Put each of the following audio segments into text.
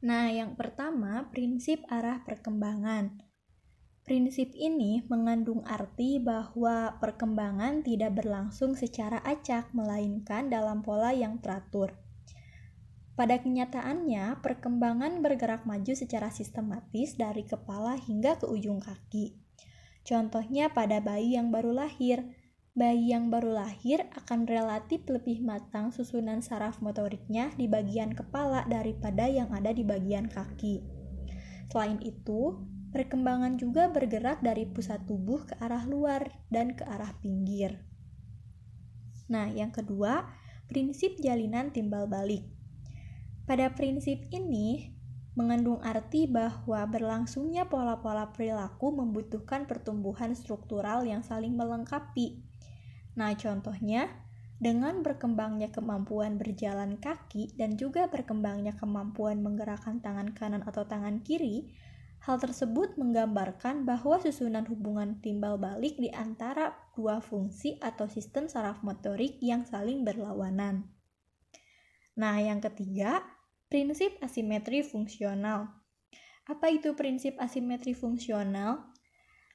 Nah, yang pertama, prinsip arah perkembangan. Prinsip ini mengandung arti bahwa perkembangan tidak berlangsung secara acak, melainkan dalam pola yang teratur. Pada kenyataannya, perkembangan bergerak maju secara sistematis dari kepala hingga ke ujung kaki. Contohnya pada bayi yang baru lahir, bayi yang baru lahir akan relatif lebih matang susunan saraf motoriknya di bagian kepala daripada yang ada di bagian kaki. Selain itu, perkembangan juga bergerak dari pusat tubuh ke arah luar dan ke arah pinggir. Nah, yang kedua, prinsip jalinan timbal balik. Pada prinsip ini, mengandung arti bahwa berlangsungnya pola-pola perilaku membutuhkan pertumbuhan struktural yang saling melengkapi. Nah, contohnya dengan berkembangnya kemampuan berjalan kaki dan juga berkembangnya kemampuan menggerakkan tangan kanan atau tangan kiri, hal tersebut menggambarkan bahwa susunan hubungan timbal balik di antara dua fungsi atau sistem saraf motorik yang saling berlawanan. Nah, yang ketiga, prinsip asimetri fungsional. Apa itu prinsip asimetri fungsional?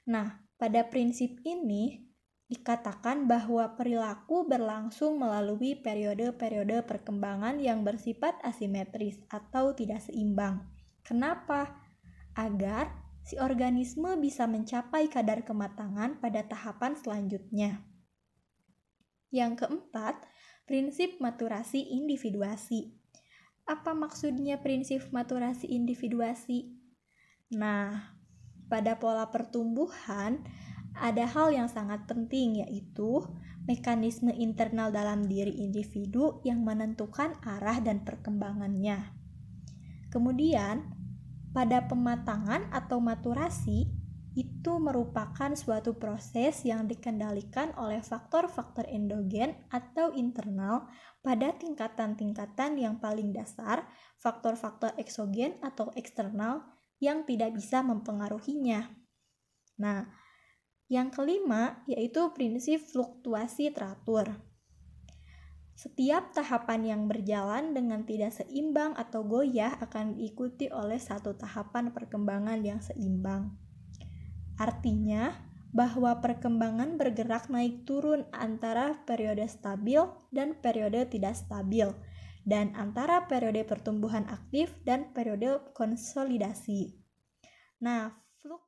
Nah, pada prinsip ini, dikatakan bahwa perilaku berlangsung melalui periode-periode perkembangan yang bersifat asimetris atau tidak seimbang. Kenapa? Agar si organisme bisa mencapai kadar kematangan pada tahapan selanjutnya. Yang keempat, prinsip maturasi individuasi. Apa maksudnya prinsip maturasi individuasi? Nah, pada pola pertumbuhan, ada hal yang sangat penting yaitu mekanisme internal dalam diri individu yang menentukan arah dan perkembangannya. Kemudian, pada pematangan atau maturasi itu merupakan suatu proses yang dikendalikan oleh faktor-faktor endogen atau internal pada tingkatan-tingkatan yang paling dasar, faktor-faktor eksogen atau eksternal yang tidak bisa mempengaruhinya. Nah, yang kelima yaitu prinsip fluktuasi teratur. Setiap tahapan yang berjalan dengan tidak seimbang atau goyah akan diikuti oleh satu tahapan perkembangan yang seimbang. Artinya, bahwa perkembangan bergerak naik turun antara periode stabil dan periode tidak stabil, dan antara periode pertumbuhan aktif dan periode konsolidasi. Nah, fluk